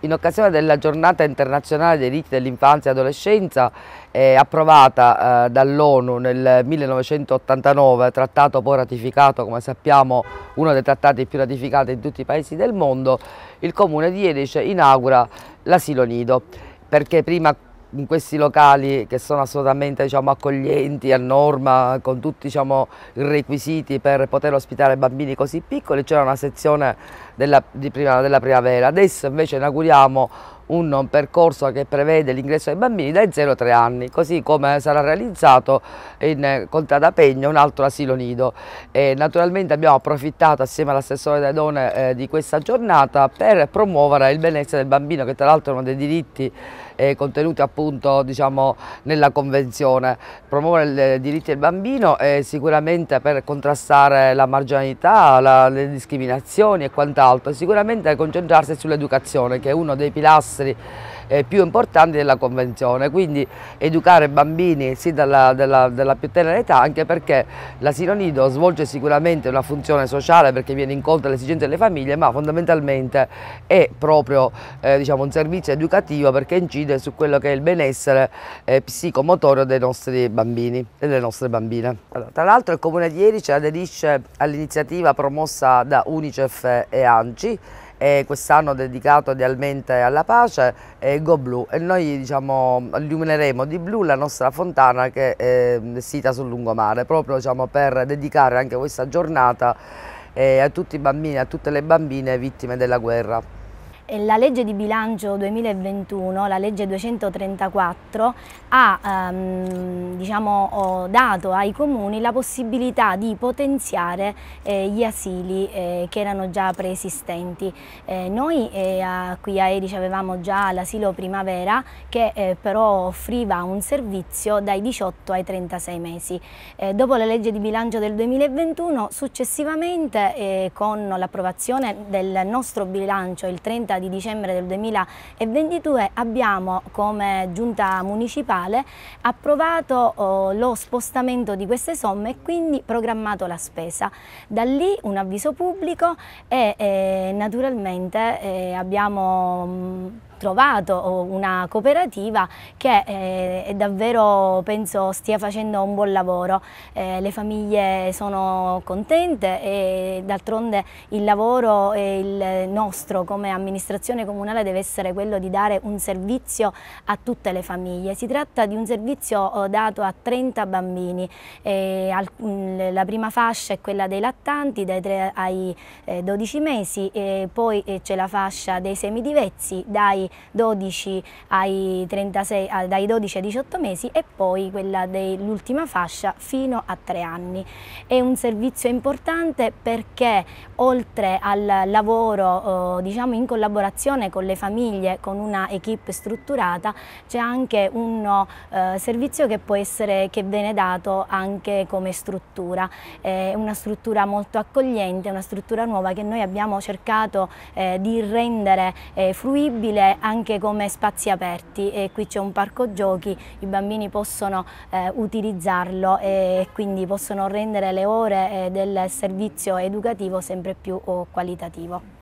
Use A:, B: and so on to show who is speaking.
A: in occasione della giornata internazionale dei diritti dell'infanzia e adolescenza eh, approvata eh, dall'ONU nel 1989, trattato poi ratificato come sappiamo uno dei trattati più ratificati in tutti i paesi del mondo, il comune di Erice inaugura l'asilo nido perché prima in questi locali che sono assolutamente diciamo, accoglienti, a norma, con tutti diciamo, i requisiti per poter ospitare bambini così piccoli, c'era una sezione della, prima, della primavera. Adesso invece inauguriamo un percorso che prevede l'ingresso dei bambini dai 0 ai 3 anni, così come sarà realizzato in Contrada Pegno un altro asilo nido. E naturalmente abbiamo approfittato assieme all'assessore delle donne eh, di questa giornata per promuovere il benessere del bambino che tra l'altro è uno dei diritti eh, contenuti appunto diciamo, nella Convenzione. Promuovere i eh, diritti del bambino è sicuramente per contrastare la marginalità, la, le discriminazioni e quant'altro, sicuramente concentrarsi sull'educazione che è uno dei pilastri eh, più importanti della Convenzione, quindi educare bambini sì, dalla, dalla, dalla più tenera età anche perché l'asilo nido svolge sicuramente una funzione sociale perché viene incontro alle esigenze delle famiglie ma fondamentalmente è proprio eh, diciamo, un servizio educativo perché incide su quello che è il benessere eh, psicomotorio dei nostri bambini e delle nostre bambine. Allora, tra l'altro il Comune di Ieri aderisce all'iniziativa promossa da Unicef e ANCI eh, quest'anno dedicato idealmente alla pace, eh, Go Blue e noi diciamo, illumineremo di blu la nostra fontana che è ehm, sita sul lungomare, proprio diciamo, per dedicare anche questa giornata eh, a tutti i bambini, e a tutte le bambine vittime della guerra.
B: Eh, la legge di bilancio 2021, la legge 234, ha ehm, diciamo, dato ai comuni la possibilità di potenziare eh, gli asili eh, che erano già preesistenti. Eh, noi eh, a, qui a Erice avevamo già l'asilo Primavera che eh, però offriva un servizio dai 18 ai 36 mesi. dopo la legge di bilancio del 2021, successivamente con l'approvazione del nostro bilancio il 30 di dicembre del 2022 abbiamo come giunta municipale approvato oh, lo spostamento di queste somme e quindi programmato la spesa. Da lì un avviso pubblico e eh, naturalmente eh, abbiamo... Mm, trovato una cooperativa che eh, davvero penso stia facendo un buon lavoro. Eh, le famiglie sono contente e d'altronde il lavoro il nostro come amministrazione comunale deve essere quello di dare un servizio a tutte le famiglie. Si tratta di un servizio eh, dato a 30 bambini. Eh, al, mm, la prima fascia è quella dei lattanti dai 3 ai 12 eh, mesi, poi eh, c'è la fascia dei semidivezzi dai 12 36, ah, dai 12 ai 18 mesi e poi quella dell'ultima fascia fino a 3 anni. È un servizio importante perché oltre al lavoro oh, diciamo in collaborazione con le famiglie, con una equip strutturata, c'è anche un eh, servizio che può essere, che viene dato anche come struttura. È una struttura molto accogliente, una struttura nuova che noi abbiamo cercato eh, di rendere eh, fruibile anche come spazi aperti e qui c'è un parco giochi, i bambini possono eh, utilizzarlo e quindi possono rendere le ore eh, del servizio educativo sempre più oh, qualitativo.